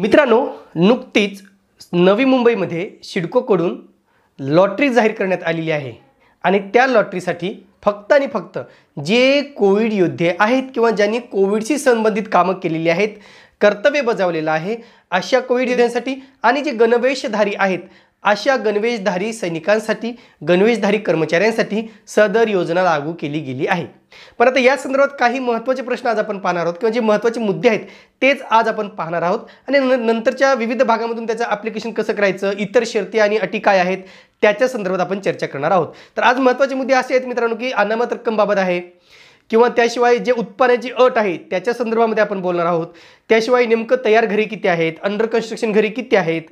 मित्रांनो नुकतीच नवी मुंबईमध्ये शिडकोकडून लॉटरी जाहीर करण्यात आलेली आहे आणि त्या लॉटरीसाठी फक्त आणि फक्त जे कोविड योद्धे आहेत किंवा ज्यांनी कोविडशी संबंधित कामं केलेली आहेत कर्तव्य बजावलेलं आहे अशा कोविड योद्ध्यांसाठी आणि जे गणवेशधारी आहेत अशा गणवेशधारी सैनिकांसाठी गणवेशधारी कर्मचाऱ्यांसाठी सदर योजना लागू केली गेली आहे पण आता या संदर्भात काही महत्त्वाचे प्रश्न आज आपण पाहणार आहोत किंवा जे महत्त्वाचे मुद्दे आहेत तेच आज आपण पाहणार आहोत आणि नंतरच्या विविध भागामधून त्याचं ॲप्लिकेशन कसं करायचं इतर शर्ती आणि अटी काय आहेत त्याच्या संदर्भात आपण चर्चा करणार आहोत तर आज महत्त्वाचे मुद्दे असे आहेत मित्रांनो की अनामत रक्कमबाबत आहे किंवा त्याशिवाय जे उत्पन्नाची अट आहे त्याच्या संदर्भामध्ये आपण बोलणार आहोत त्याशिवाय नेमकं तयार घरी किती आहेत अंडर कन्स्ट्रक्शन घरी किती आहेत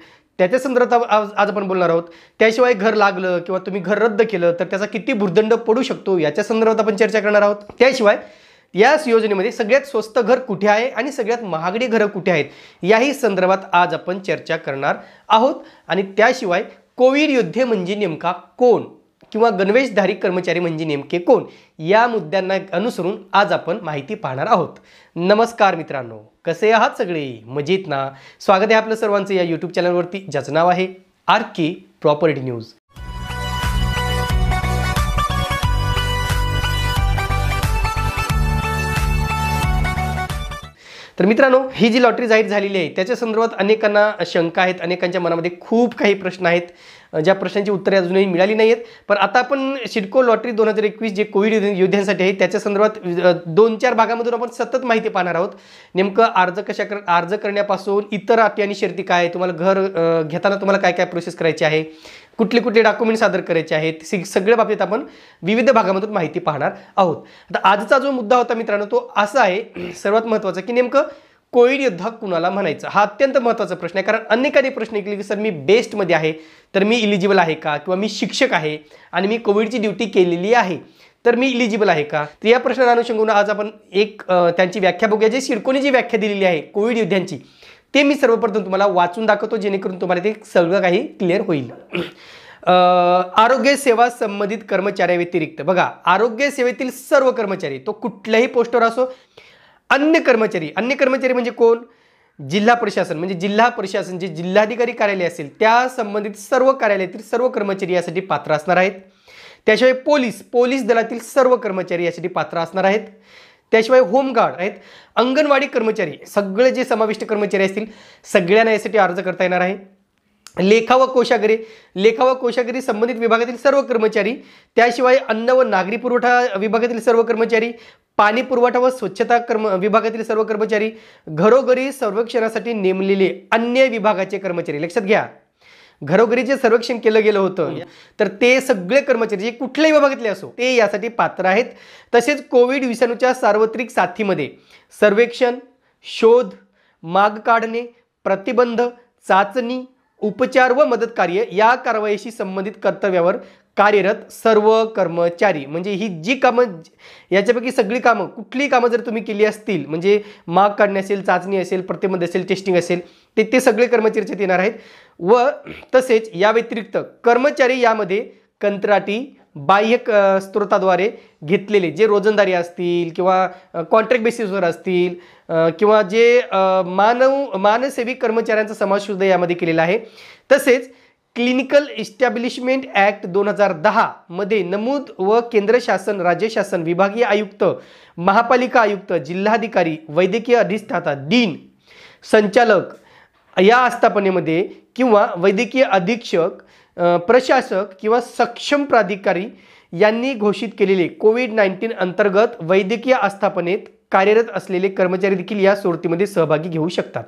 त्याच्या संदर्भात आज आज आपण बोलणार आहोत त्याशिवाय घर लागलं किंवा तुम्ही घर रद्द केलं तर त्याचा किती भूर्दंड पडू शकतो याच्या संदर्भात आपण चर्चा करणार आहोत त्याशिवाय याच योजनेमध्ये सगळ्यात स्वस्त घर कुठे आहे आणि सगळ्यात महागडी घरं कुठे आहेत याही संदर्भात आज आपण चर्चा करणार आहोत आणि त्याशिवाय कोविड योद्धे म्हणजे नेमका कोण किंवा गणवेशधारी कर्मचारी म्हणजे नेमके कोण या मुद्द्यांना अनुसरून आज आपण माहिती पाहणार आहोत नमस्कार मित्रांनो कसे आहात सगळे मजेत ना स्वागत आहे आपलं सर्वांचं या यूट्यूब चॅनलवरती ज्याचं नाव आहे आर के प्रॉपर्टी न्यूज तर मित्रांनो ही जी लॉटरी जाहीर झालेली आहे त्याच्या संदर्भात अनेकांना शंका आहेत अनेकांच्या मनामध्ये खूप काही प्रश्न आहेत ज्या प्रश्नांची उत्तरे अजूनही मिळाली नाही आहेत पण आता आपण सिडको लॉटरी दोन हजार एकवीस जे कोविड योद्ध्यांसाठी आहे त्याच्या संदर्भात दोन चार भागामधून आपण सतत माहिती पाहणार आहोत नेमकं अर्ज कशा कर अर्ज करण्यापासून इतर अटी आणि शर्ती काय तुम्हाला घर घेताना तुम्हाला काय काय प्रोसेस करायची आहे कुठले कुठले डॉक्युमेंट सादर करायचे आहेत सगळ्या बाबतीत आपण विविध भागामधून माहिती पाहणार आहोत आता आजचा जो मुद्दा होता मित्रांनो तो असा आहे सर्वात महत्त्वाचा की नेमकं कोविड योद्धा कुणाला म्हणायचा हा अत्यंत महत्त्वाचा प्रश्न आहे कारण अनेकांनी प्रश्न केले की सर मी बेस्टमध्ये आहे तर मी इलिजिबल आहे का किंवा मी शिक्षक आहे आणि मी कोविडची ड्युटी केलेली आहे तर मी इलिजिबल आहे का तर या प्रश्नाला अनुषंगाने आज आपण एक त्यांची व्याख्या बघूया जी शिडकोनी जी व्याख्या दिलेली आहे कोविड योद्ध्यांची ते मी सर्वप्रथम तुम्हाला वाचून दाखवतो जेणेकरून तुम्हाला ते सगळं काही क्लिअर होईल आरोग्य सेवा संबंधित कर्मचाऱ्याव्यतिरिक्त बघा आरोग्य सेवेतील सर्व कर्मचारी तो कुठल्याही पोस्टवर असो अन्य कर्मचारी अन्य कर्मचारी म्हणजे कोण जिल्हा प्रशासन म्हणजे जिल्हा प्रशासन जे जिल्हाधिकारी कार्यालय असेल त्या संबंधित सर्व कार्यालयातील सर्व कर्मचारी यासाठी पात्र असणार आहेत त्याशिवाय पोलीस पोलीस दलातील सर्व कर्मचारी यासाठी पात्र असणार आहेत त्याशिवाय होमगार्ड आहेत अंगणवाडी कर्मचारी सगळे जे समाविष्ट कर्मचारी असतील सगळ्यांना यासाठी अर्ज करता येणार आहे लेखा व कोशागिरी लेखा व कोशागिरी संबंधित विभागातील सर्व कर्मचारी त्याशिवाय अन्न व नागरी पुरवठा विभागातील सर्व कर्मचारी पाणी पुरवठा व स्वच्छता कर्म विभागातील सर्व कर्मचारी घरोघरी सर्वेक्षणासाठी नेमलेले अन्य विभागाचे कर्मचारी लक्षात घ्या घरोघरी जे सर्वेक्षण केलं गेलं होतं तर ते सगळे कर्मचारी जे कुठल्याही विभागातले असो ते यासाठी पात्र आहेत तसेच कोविड विषाणूच्या सार्वत्रिक साथीमध्ये सर्वेक्षण शोध माग काढणे प्रतिबंध चाचणी उपचार व मदत कार्य या कारवाईशी संबंधित कर्तव्यावर कार्यरत सर्व कर्मचारी म्हणजे ही जी कामं याच्यापैकी सगळी कामं कुठलीही कामं जर तुम्ही केली असतील म्हणजे माग काढणे असेल चाचणी असेल प्रतिबंध असेल टेस्टिंग असेल ते ते सगळे कर्मचारीच्यात येणार आहेत व तसेच या व्यतिरिक्त कर्मचारी यामध्ये कंत्राटी बाह्य क स्त्रोताद्वारे घेतलेले जे रोजंदारी असतील किंवा कॉन्ट्रॅक्ट बेसिसवर असतील किंवा जे मानव मानसेवी कर्मचाऱ्यांचा समाजसुद्धा यामध्ये केलेला आहे तसेच क्लिनिकल इस्टॅब्लिशमेंट ॲक्ट दोन हजार दहामध्ये नमूद व केंद्र शासन राज्य शासन विभागीय आयुक्त महापालिका आयुक्त जिल्हाधिकारी वैद्यकीय अधिष्ठाता दिन संचालक या आस्थापनेमध्ये किंवा वैद्यकीय अधीक्षक प्रशासक किंवा सक्षम प्राधिकारी यांनी घोषित केलेले कोविड नाईन्टीन अंतर्गत वैद्यकीय आस्थापनेत कार्यरत असलेले कर्मचारी देखील या सोडतीमध्ये सहभागी घेऊ शकतात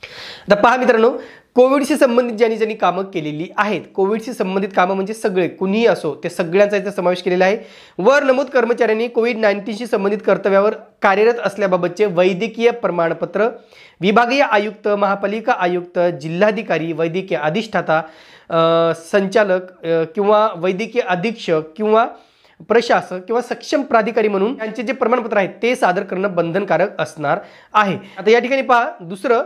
आता पहा मित्रांनो कोविडशी संबंधित ज्यांनी ज्यांनी कामं केलेली आहेत कोविडशी संबंधित कामं म्हणजे सगळे कुणीही असो ते सगळ्यांचा याचा समावेश केलेला आहे वर नमूद कर्मचाऱ्यांनी कोविड नाईन्टीनशी संबंधित कर्तव्यावर कार्यरत असल्याबाबतचे वैद्यकीय प्रमाणपत्र विभागीय आयुक्त महापालिका आयुक्त जिल्हाधिकारी वैद्यकीय अधिष्ठाता संचालक किंवा वैद्यकीय अधीक्षक किंवा प्रशासक किंवा सक्षम प्राधिकारी म्हणून यांचे जे प्रमाणपत्र आहे ते सादर करणं बंधनकारक असणार आहे आता या ठिकाणी पहा दुसरं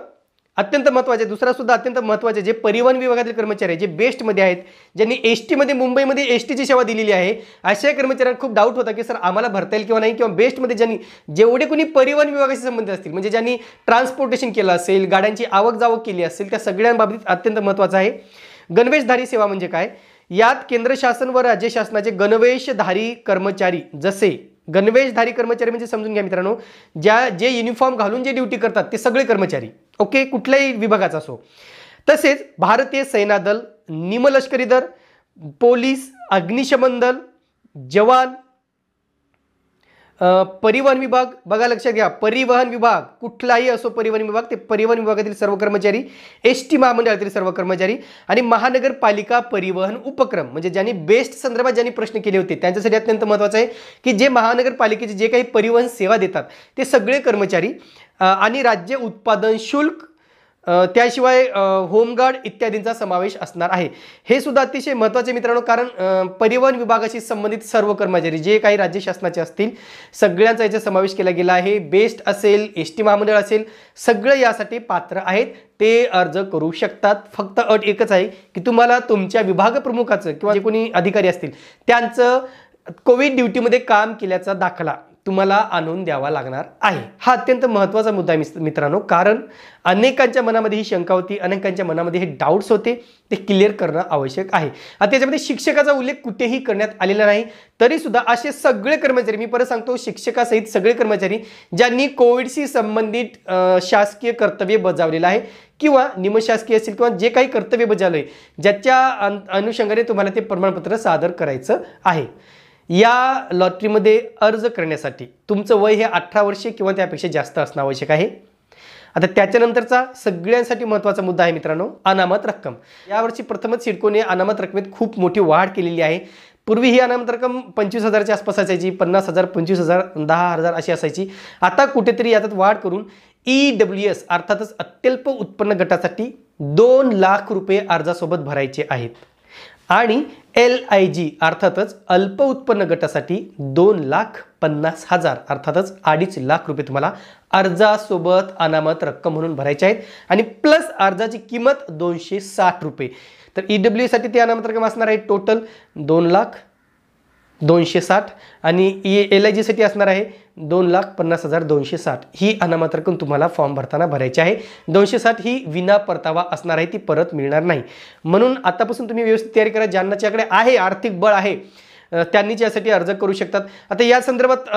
अत्यंत महत्त्वाचे दुसरा सुद्धा अत्यंत महत्त्वाचे जे परिवहन विभागातील कर्मचारी जे बेस्टमध्ये आहेत ज्यांनी एस टीमध्ये मुंबईमध्ये एस टीची सेवा दिलेली आहे अशा कर्मचाऱ्यांना खूप डाऊट होता की सर आम्हाला भरता येईल किंवा नाही किंवा बेस्टमध्ये ज्यांनी जेवढे कोणी परिवहन विभागाशी संबंधित असतील म्हणजे ज्यांनी ट्रान्सपोर्टेशन केलं असेल गाड्यांची आवक जावक केली असेल त्या सगळ्यांबाबतीत अत्यंत महत्त्वाचं आहे गणवेशधारी सेवा म्हणजे काय यात केंद्र शासन व राज्य शासनाचे गणवेशधारी कर्मचारी जसे गणवेशधारी कर्मचारी म्हणजे समजून घ्या मित्रांनो ज्या जे युनिफॉर्म घालून जे ड्युटी करतात ते सगळे कर्मचारी ओके कुठल्याही विभागाचा असो तसेच भारतीय सेना दल निमलष्करी दल पोलीस अग्निशमन दल जवान परिवहन विभाग बघा लक्षात घ्या परिवहन विभाग कुठलाही असो परिवहन विभाग ते परिवहन विभागातील सर्व कर्मचारी एस टी महामंडळातील सर्व कर्मचारी आणि महानगरपालिका परिवहन उपक्रम म्हणजे ज्यांनी बेस्ट संदर्भात ज्यांनी प्रश्न केले होते त्यांच्यासाठी अत्यंत महत्त्वाचं आहे की जे महानगरपालिकेचे जे काही परिवहन सेवा देतात ते सगळे कर्मचारी आणि राज्य उत्पादन शुल्क त्याशिवाय होमगार्ड इत्यादींचा समावेश असणार आहे हे सुद्धा अतिशय महत्त्वाचे मित्रांनो कारण परिवहन विभागाशी संबंधित सर्व कर्मचारी जे काही राज्य शासनाचे असतील सगळ्यांचा याचा समावेश केला गेला आहे बेस्ट असेल एस टी महामंडळ असेल सगळं यासाठी पात्र आहेत ते अर्ज करू शकतात फक्त अट एकच आहे की तुम्हाला तुमच्या विभाग प्रमुखाचं किंवा जे कोणी अधिकारी असतील त्यांचं कोविड ड्युटीमध्ये काम केल्याचा दाखला तुम्हाला आणून द्यावा लागणार आहे हा अत्यंत महत्त्वाचा मुद्दा आहे मित्रांनो कारण अनेकांच्या मनामध्ये ही शंका होती अनेकांच्या मनामध्ये हे डाऊट्स होते ते क्लिअर करणं आवश्यक आहे आता त्याच्यामध्ये शिक्षकाचा उल्लेख कुठेही करण्यात आलेला नाही तरीसुद्धा असे सगळे कर्मचारी मी परत सांगतो शिक्षकासहित सगळे कर्मचारी ज्यांनी कोविडशी संबंधित शासकीय कर्तव्य बजावलेलं आहे किंवा निमशासकीय असेल किंवा जे काही कर्तव्य बजावलं आहे ज्याच्या अनुषंगाने तुम्हाला ते प्रमाणपत्र सादर करायचं आहे या लॉटरीमध्ये अर्ज करण्यासाठी तुमचं वय हे अठरा वर्षे किंवा त्यापेक्षा जास्त असणं आवश्यक आहे आता त्याच्यानंतरचा सगळ्यांसाठी महत्त्वाचा मुद्दा आहे मित्रांनो अनामत रक्कम यावर्षी प्रथमच सिडकोने अनामत रकमेत खूप मोठी वाढ केलेली आहे पूर्वी ही अनामत रक्कम पंचवीस हजारच्या आसपास असायची पन्नास हजार पंचवीस हजार दहा हजार अशी असायची आता कुठेतरी यात वाढ करून ई डब्ल्यू एस अर्थातच अत्यल्प उत्पन्न गटासाठी दोन लाख रुपये अर्जासोबत भरायचे आहेत आणि एल आय जी अर्थातच अल्प उत्पन्न गटासाठी दोन लाख पन्नास हजार अर्थातच अडीच लाख रुपये तुम्हाला अर्जासोबत अनामत रक्कम म्हणून भरायचे आहेत आणि प्लस अर्जाची किंमत दोनशे साठ रुपये तर e साठी ती अनामत रक्कम असणार आहे टोटल दोन लाख दोनशे साठ आणि ई एल आय जीसाठी असणार आहे दोन लाख पन्नास हजार दोनशे साठ ही अनामत रक्कम तुम्हाला फॉर्म भरताना भरायची आहे दोनशे साठ ही विना परतावा असणार आहे ती परत मिळणार नाही म्हणून आतापासून तुम्ही व्यवस्थित तयारी करा ज्याकडे आहे आर्थिक बळ आहे त्यांनीच यासाठी अर्ज करू शकतात आता या संदर्भात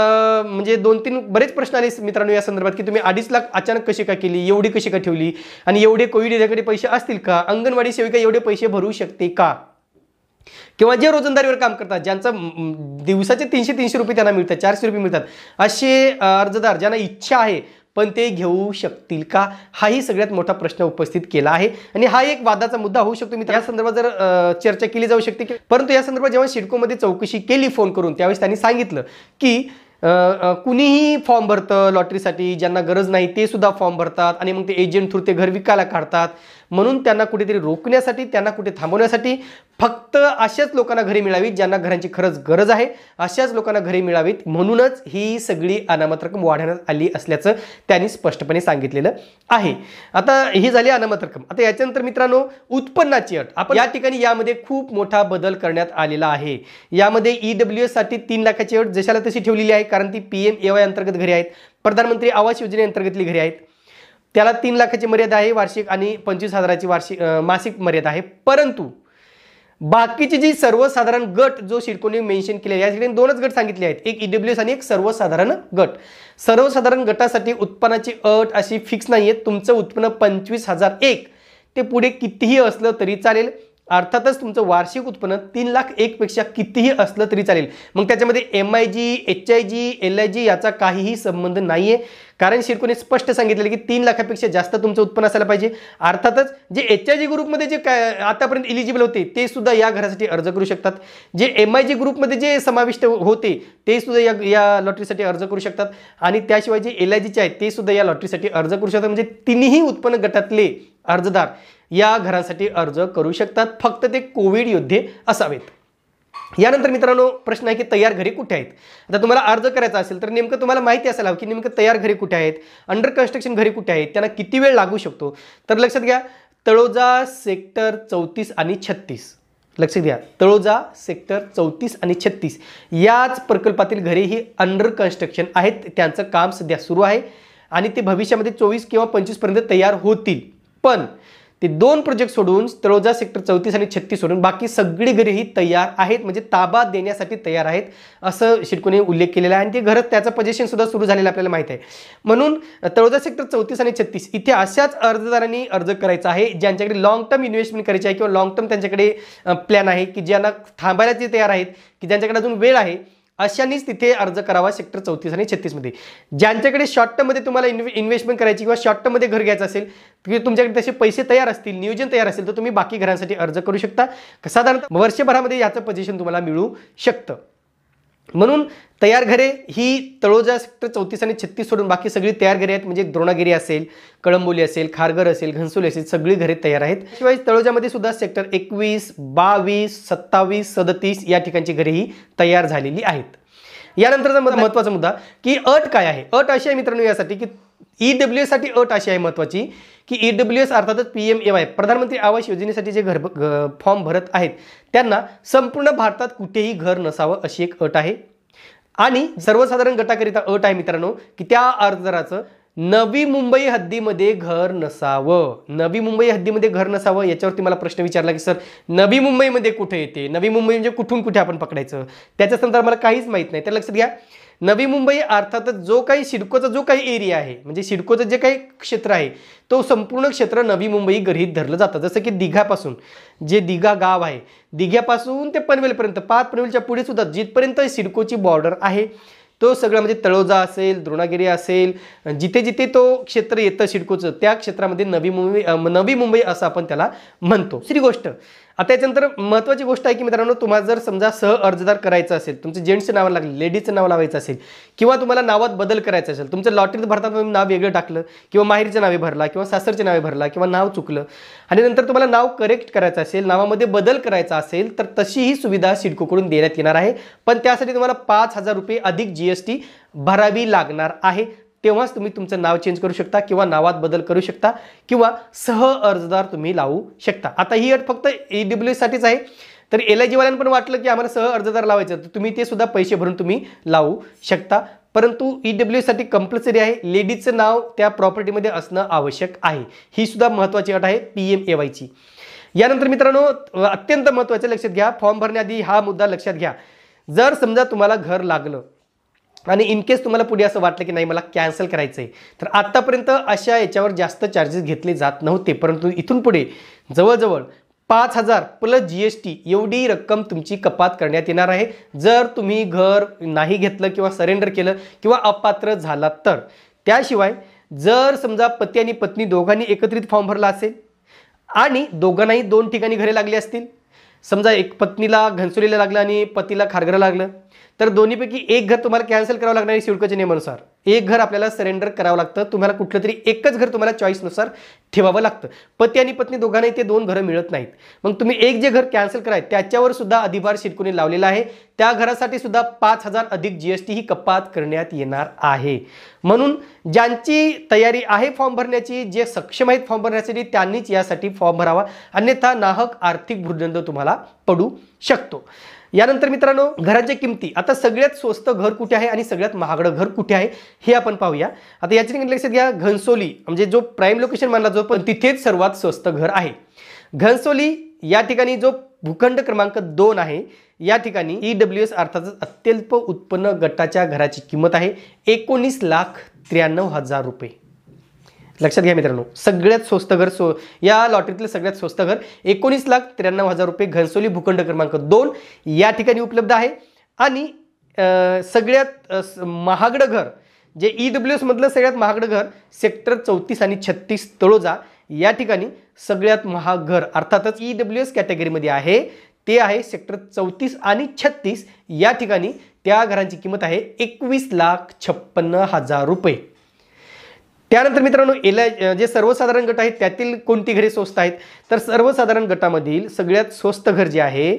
म्हणजे दोन तीन बरेच प्रश्न आले मित्रांनो या संदर्भात की तुम्ही अडीच लाख अचानक कशी का केली एवढी कशी का ठेवली आणि एवढे कोविड याच्याकडे पैसे असतील का अंगणवाडी सेविका एवढे पैसे भरू शकते का किंवा जे रोजंदारीवर काम करतात ज्यांचं दिवसाचे तीनशे तीनशे रुपये त्यांना मिळतात चारशे रुपये मिळतात असे अर्जदार ज्यांना इच्छा आहे पण ते घेऊ शकतील का हाही सगळ्यात मोठा प्रश्न उपस्थित केला आहे आणि हा एक वादाचा मुद्दा होऊ शकतो मी त्या संदर्भात जर चर्चा केली जाऊ शकते की परंतु या संदर्भात जेव्हा शिडकोमध्ये चौकशी केली फोन करून त्यावेळेस त्यांनी सांगितलं की कुणीही फॉर्म भरतं लॉटरीसाठी ज्यांना गरज नाही ते सुद्धा फॉर्म भरतात आणि मग ते एजंट थ्रू ते घर विकायला काढतात म्हणून त्यांना कुठेतरी रोखण्यासाठी त्यांना कुठे थांबवण्यासाठी फक्त अशाच लोकांना घरी मिळावीत ज्यांना घरांची खरंच गरज आहे अशाच लोकांना घरी मिळावीत म्हणूनच ही सगळी अनामत रक्कम वाढवण्यात आली असल्याचं त्यांनी स्पष्टपणे सांगितलेलं आहे आता ही झाली अनामत रक्कम आता याच्यानंतर मित्रांनो उत्पन्नाची अट आपण या ठिकाणी यामध्ये खूप मोठा बदल करण्यात आलेला आहे यामध्ये ईडब्ल्यू e डब्ल्यू एससाठी तीन लाखाची अट जशाला तशी ठेवलेली आहे कारण ती पी एम अंतर्गत घरी आहेत प्रधानमंत्री आवास योजनेअंतर्गतली घरी आहेत त्याला तीन लाखाची मर्यादा आहे वार्षिक आणि पंचवीस हजाराची वार्षिक मासिक मर्यादा आहे परंतु बाकीची जी सर्वसाधारण गट जो शिरकोनी मेन्शन केले या ठिकाणी दोनच गट सांगितले आहेत एक ईडब्ल्यूएस e आणि एक सर्वसाधारण गट सर्वसाधारण गटासाठी उत्पन्नाची अट अशी फिक्स नाही आहे तुमचं उत्पन्न पंचवीस हजार एक ते पुढे कितीही असलं तरी चालेल अर्थातच तुमचं वार्षिक उत्पन्न तीन लाख एकपेक्षा कितीही असलं तरी चालेल मग त्याच्यामध्ये M I G H I G L I G याचा काहीही संबंध नाही आहे कारण शिरकोने स्पष्ट सांगितलेलं की तीन लाखापेक्षा जास्त तुमचं उत्पन्न असायला पाहिजे अर्थातच जे एच आय जी ग्रुपमध्ये जे काय आतापर्यंत इलिजिबल होते ते सुद्धा या घरासाठी अर्ज करू शकतात जे एम आय जी ग्रुपमध्ये जे समाविष्ट होते ते सुद्धा या या लॉटरीसाठी अर्ज करू शकतात आणि त्याशिवाय जे एल आय जीचे आहेत ते सुद्धा या लॉटरीसाठी अर्ज करू शकतात म्हणजे तिन्ही उत्पन्न गटातले अर्जदार या घरासाठी अर्ज करू शकतात फक्त ते कोविड योद्धे असावेत यानंतर मित्रांनो प्रश्न आहे की तयार घरे कुठे आहेत आता तुम्हाला अर्ज करायचा असेल तर नेमकं तुम्हाला माहिती असायला हवं की नेमकं तयार घरे कुठे आहेत अंडर कन्स्ट्रक्शन घरे कुठे आहेत त्यांना किती वेळ लागू शकतो तर लक्षात घ्या तळोजा सेक्टर चौतीस आणि छत्तीस लक्ष द्या तळोजा सेक्टर चौतीस आणि छत्तीस याच प्रकल्पातील घरे ही अंडर कन्स्ट्रक्शन आहेत त्यांचं काम सध्या सुरू आहे आणि ते भविष्यामध्ये चोवीस किंवा पंचवीसपर्यंत तयार होतील पण ते दोन प्रोजेक्ट सोडून तळोजा सेक्टर चौतीस आणि छत्तीस सोडून बाकी सगळी घरे ही तयार आहेत म्हणजे ताबा देण्यासाठी तयार आहेत असं शिडकोने उल्लेख केलेला आहे आणि ते घरात त्याचं पजेशन सुद्धा सुरू झालेलं आपल्याला माहिती आहे म्हणून तळोजा सेक्टर चौतीस आणि छत्तीस इथे अशाच अर्जदारांनी अर्ज करायचा आहे ज्यांच्याकडे लॉंग टर्म इन्व्हेस्टमेंट करायची आहे किंवा लॉंग टर्म त्यांच्याकडे प्लॅन आहे की ज्यांना थांबायला ते तयार आहेत की ज्यांच्याकडे अजून वेळ आहे अशांनीच तिथे अर्ज करावा सेक्टर चौतीस आणि छत्तीसमध्ये ज्यांच्याकडे शॉर्ट टर्ममध्ये तुम्हाला इन्व्हे इन्व्हेस्टमेंट करायची किंवा शॉर्ट टर्ममध्ये घर घ्यायचं असेल किंवा तुमच्याकडे तसे पैसे तयार असतील नियोजन तयार असेल तर तुम्ही बाकी घरांसाठी अर्ज करू शकता साधारणतः वर्षभरामध्ये याचं पोझिशन तुम्हाला मिळू शकतं म्हणून तयार घरे ही तळोजा सेक्टर चौतीस आणि छत्तीस सोडून बाकी सगळी तयार घरे आहेत म्हणजे द्रोणागिरी असेल कळंबोली असेल खारघर असेल घनसोली असेल सगळी घरे तयार आहेत शिवाय तळोजामध्ये सुद्धा सेक्टर एकवीस बावीस सत्तावीस सदतीस या ठिकाणची घरेही तयार झालेली आहेत यानंतरचा महत्वाचा मुद्दा की अट काय आहे अट अशी आहे मित्रांनो यासाठी की ईडब्ल्यू e साठी अट अशी आहे महत्त्वाची की ई डब्ल्यू एस अर्थातच पी एम ए वाय प्रधानमंत्री आवास योजनेसाठी जे घर फॉर्म भरत आहेत त्यांना संपूर्ण भारतात कुठेही घर नसावं अशी एक अट आहे आणि सर्वसाधारण गटाकरिता अट आहे मित्रांनो की त्या अर्जदाराचं नवी मुंबई हद्दीमध्ये घर नसावं नवी मुंबई हद्दीमध्ये घर नसावं याच्यावरती मला प्रश्न विचारला की सर नवी मुंबईमध्ये कुठे येते नवी मुंबई म्हणजे कुठून कुठे आपण पकडायचं त्याच्या संदर्भात मला काहीच माहीत नाही तर लक्षात घ्या नवी मुंबई अर्थातच जो काही सिडकोचा जो काही एरिया आहे म्हणजे सिडकोचं जे काही क्षेत्र आहे तो संपूर्ण क्षेत्र नवी मुंबई गृहीत धरलं जातं जसं की दिघापासून जे दिघा गाव आहे दिघ्यापासून ते पनवेलपर्यंत पाच पनवेलच्या पुढे सुद्धा जिथपर्यंत सिडकोची बॉर्डर आहे तो सगळं म्हणजे तळोजा असेल द्रोणागिरी असेल जिथे जिथे तो क्षेत्र येतं सिडकोचं त्या क्षेत्रामध्ये नवी मुंबई नवी मुंबई असं आपण त्याला म्हणतो दुसरी गोष्ट आता याच्यानंतर महत्त्वाची गोष्ट आहे की मित्रांनो तुम्हाला जर समजा सह अर्जदार करायचं असेल तुमचं जेंट्सचं नाव लागलं लेडीजचं नाव लावायचं असेल किंवा तुम्हाला नावात बदल करायचा असेल तुमचं लॉटरीत भरताना तुम्ही नाव वेगळं टाकलं किंवा माहेरचं नावे भरला किंवा सासरचे नावे भरला किंवा नाव चुकलं आणि नंतर तुम्हाला नाव करेक्ट करायचं असेल नावामध्ये बदल करायचा असेल तर तशीही सुविधा सिडकोकडून देण्यात येणार आहे पण त्यासाठी तुम्हाला पाच हजार रुपये अधिक जी भरावी लागणार आहे तेव्हाच तुम्ही तुमचं नाव चेंज करू शकता किंवा नावात बदल करू शकता किंवा सह अर्जदार तुम्ही लावू शकता आता ही अट फक्त ईडब्ल्यू साठीच आहे तर एल आय पण वाटलं की आम्हाला सह अर्जदार लावायचं तर तुम्ही ते सुद्धा पैसे भरून तुम्ही लावू शकता परंतु ई e साठी कंपल्सरी आहे लेडीजचं नाव त्या प्रॉपर्टीमध्ये असणं आवश्यक आहे ही सुद्धा महत्वाची अट आहे पी एम ए वायची यानंतर मित्रांनो अत्यंत महत्वाचं लक्षात घ्या फॉर्म भरण्याआधी हा मुद्दा लक्षात घ्या जर समजा तुम्हाला घर लागलं आणि इन केस तुम्हाला पुढे असं वाटलं की नाही मला कॅन्सल करायचं आहे तर आत्तापर्यंत अशा याच्यावर जास्त चार्जेस घेतले जात नव्हते परंतु इथून पुढे जवळजवळ पाच हजार प्लस जी एस टी एवढी रक्कम तुमची कपात करण्यात येणार आहे जर तुम्ही घर नाही घेतलं किंवा सरेंडर केलं किंवा अपात्र झालात तर त्याशिवाय जर समजा पती आणि पत्नी दोघांनी एकत्रित फॉर्म भरला असेल आणि दोघांनाही दोन ठिकाणी घरे लागली असतील समजा एक पत्नीला घनसुरीला लागलं आणि पतीला खारघरं लागलं तर दोन्हीपैकी एक घर तुम्हाला कॅन्सल करावं लागणार आहे सिडकोच्या नियमानुसार एक घर आपल्याला सरेंडर करावं लागतं तुम्हाला कुठलं तरी एकच घर तुम्हाला चॉईसनुसार ठेवावं लागतं पती आणि पत्नी दोघांनाही ते दोन घरं मिळत नाहीत मग तुम्ही एक जे घर कॅन्सल कराय त्याच्यावर सुद्धा अधिभार शिडकोने लावलेला आहे त्या घरासाठी सुद्धा पाच हजार अधिक जीएसटी ही कपात करण्यात येणार आहे म्हणून ज्यांची तयारी आहे फॉर्म भरण्याची जे सक्षम आहेत फॉर्म भरण्यासाठी त्यांनीच यासाठी फॉर्म भरावा अन्यथा नाहक आर्थिक भूर्दंड तुम्हाला पडू शकतो यानंतर मित्रांनो घराच्या किमती आता सगळ्यात स्वस्त घर कुठे आहे आणि सगळ्यात महागडं घर कुठे आहे हे आपण पाहूया आता याची लक्षात घ्या घनसोली म्हणजे जो प्राईम लोकेशन मानला जो पण तिथेच सर्वात स्वस्त घर आहे घनसोली या ठिकाणी जो भूखंड क्रमांक दोन आहे या ठिकाणी ई डब्ल्यू एस अर्थातच अत्यल्प उत्पन्न गटाच्या घराची किंमत आहे एकोणीस लाख त्र्याण्णव हजार रुपये लक्षात घ्या मित्रांनो सगळ्यात स्वस्त घर सो या लॉटरीतलं सगळ्यात स्वस्त घर एकोणीस लाख त्र्याण्णव हजार रुपये घनसोली भूखंड क्रमांक दोन या ठिकाणी उपलब्ध आहे आणि सगळ्यात महागडं घर जे ई e डब्ल्यू एसमधलं सगळ्यात महागडं घर सेक्टर चौतीस आणि छत्तीस तळोजा या ठिकाणी सगळ्यात महाग घर अर्थातच ई डब्ल्यू एस कॅटेगरीमध्ये आहे ते आहे सेक्टर चौतीस आणि छत्तीस या ठिकाणी त्या घरांची किंमत आहे एकवीस लाख छप्पन्न हजार रुपये त्यानंतर मित्रांनो एल आय जे सर्वसाधारण गट आहेत त्यातील कोणती घरे स्वस्त आहेत तर सर्वसाधारण गटामधील सगळ्यात स्वस्त घर जे आहे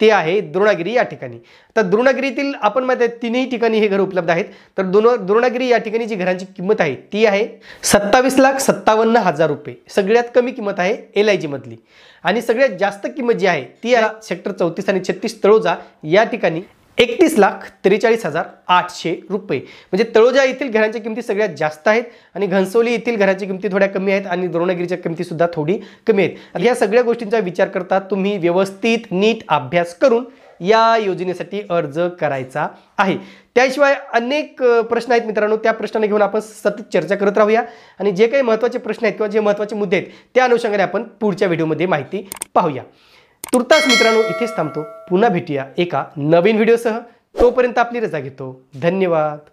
ते आहे द्रोणागिरी या ठिकाणी तर द्रोणागिरीतील आपण माहिती आहे तीनही ठिकाणी हे घर उपलब्ध आहेत तर दोन द्रोणागिरी या ठिकाणी जी घरांची किंमत आहे ती आहे सत्तावीस लाख सत्तावन्न हजार रुपये सगळ्यात कमी किंमत आहे एल आय जीमधली आणि सगळ्यात जास्त किंमत जी आहे ती आहे सेक्टर चौतीस आणि छत्तीस तळोजा या ठिकाणी एकतीस लाख त्रेचाळीस हजार आठशे रुपये म्हणजे तळोजा येथील घरांच्या किमती सगळ्यात जास्त आहेत आणि घनसोली येथील घरांच्या किमती थोड्या कमी आहेत आणि द्रोणगिरीच्या किमतीसुद्धा थोडी कमी आहेत या सगळ्या गोष्टींचा विचार करता तुम्ही व्यवस्थित नीट अभ्यास करून या योजनेसाठी अर्ज करायचा आहे त्याशिवाय अनेक प्रश्न आहेत मित्रांनो त्या प्रश्नांना घेऊन आपण सतत चर्चा करत राहूया आणि जे काही महत्त्वाचे प्रश्न आहेत किंवा जे महत्त्वाचे मुद्दे आहेत त्या अनुषंगाने आपण पुढच्या व्हिडिओमध्ये माहिती पाहूया तुर्तास मित्रांनो इथेच थांबतो पुन्हा भेटूया एका नवीन व्हिडिओसह तोपर्यंत आपली रजा घेतो धन्यवाद